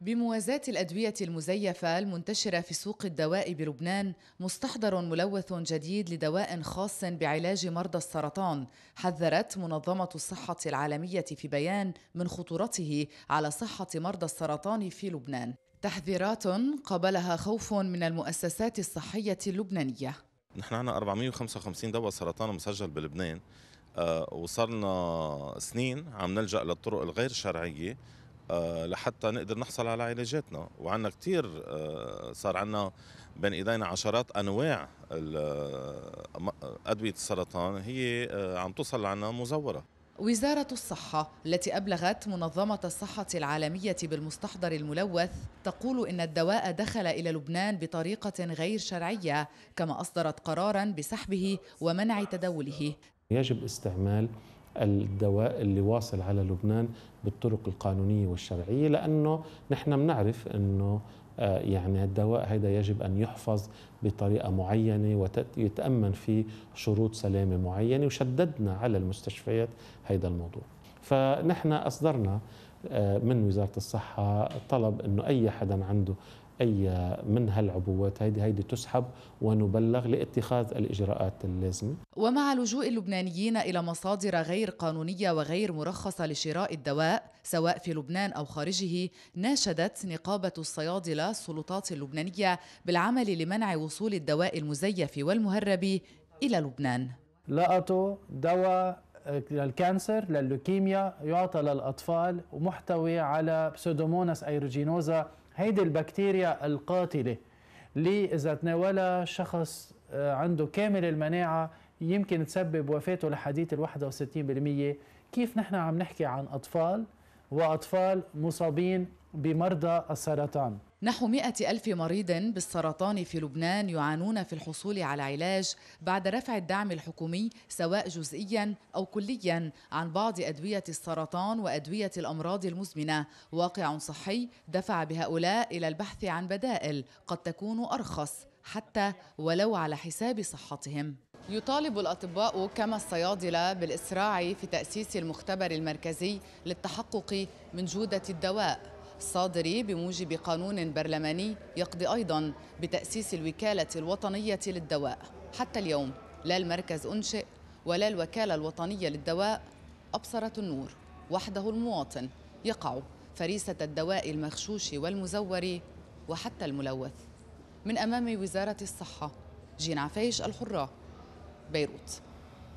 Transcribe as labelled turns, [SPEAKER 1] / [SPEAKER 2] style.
[SPEAKER 1] بموازاة الأدوية المزيفة المنتشرة في سوق الدواء بلبنان مستحضر ملوث جديد لدواء خاص بعلاج مرضى السرطان حذرت منظمة الصحة العالمية في بيان من خطورته على صحة مرضى السرطان في لبنان تحذيرات قبلها خوف من المؤسسات الصحية اللبنانية
[SPEAKER 2] نحن عندنا 455 دواء سرطان مسجل بلبنان آه، وصلنا سنين عم نلجأ للطرق الغير شرعية آه، لحتى نقدر نحصل على علاجاتنا وعندنا كثير آه، صار عندنا بين ايدينا عشرات انواع آه، ادويه السرطان هي عم توصل لعنا مزوره
[SPEAKER 1] وزارة الصحة التي أبلغت منظمة الصحة العالمية بالمستحضر الملوث تقول إن الدواء دخل إلى لبنان بطريقة غير شرعية كما أصدرت قرارا بسحبه ومنع تداوله
[SPEAKER 3] يجب استعمال الدواء اللي واصل على لبنان بالطرق القانونية والشرعية لأنه نحن بنعرف أنه آه، يعني الدواء هذا يجب أن يحفظ بطريقة معينة ويتأمن فيه شروط سلامة معينة وشددنا على المستشفيات هذا الموضوع فنحن أصدرنا آه، من وزاره الصحه طلب انه اي حدا عنده اي من هالعبوات هيدي هيدي تسحب ونبلغ لاتخاذ الاجراءات اللازمه
[SPEAKER 1] ومع لجوء اللبنانيين الى مصادر غير قانونيه وغير مرخصه لشراء الدواء سواء في لبنان او خارجه ناشدت نقابه الصيادله السلطات اللبنانيه بالعمل لمنع وصول الدواء المزيف والمهرب الى لبنان
[SPEAKER 4] لقطوا دواء للكانسر لللوكيميا يعطى للأطفال ومحتوي على بسودوموناس ايروجينوزا هيدي البكتيريا القاتلة اللي إذا تناولها شخص آه، عنده كامل المناعة يمكن تسبب وفاته لحديث ال 61% كيف نحن عم نحكي عن أطفال وأطفال مصابين بمرضى السرطان
[SPEAKER 1] نحو مئة ألف مريض بالسرطان في لبنان يعانون في الحصول على علاج بعد رفع الدعم الحكومي سواء جزئيا أو كليا عن بعض أدوية السرطان وأدوية الأمراض المزمنة واقع صحي دفع بهؤلاء إلى البحث عن بدائل قد تكون أرخص حتى ولو على حساب صحتهم يطالب الأطباء كما الصيادلة بالإسراع في تأسيس المختبر المركزي للتحقق من جودة الدواء الصادر بموجب قانون برلماني يقضي أيضا بتأسيس الوكالة الوطنية للدواء حتى اليوم لا المركز أنشئ ولا الوكالة الوطنية للدواء أبصرت النور وحده المواطن يقع فريسة الدواء المغشوش والمزور وحتى الملوث من أمام وزارة الصحة جين عفيش الحرة بيروت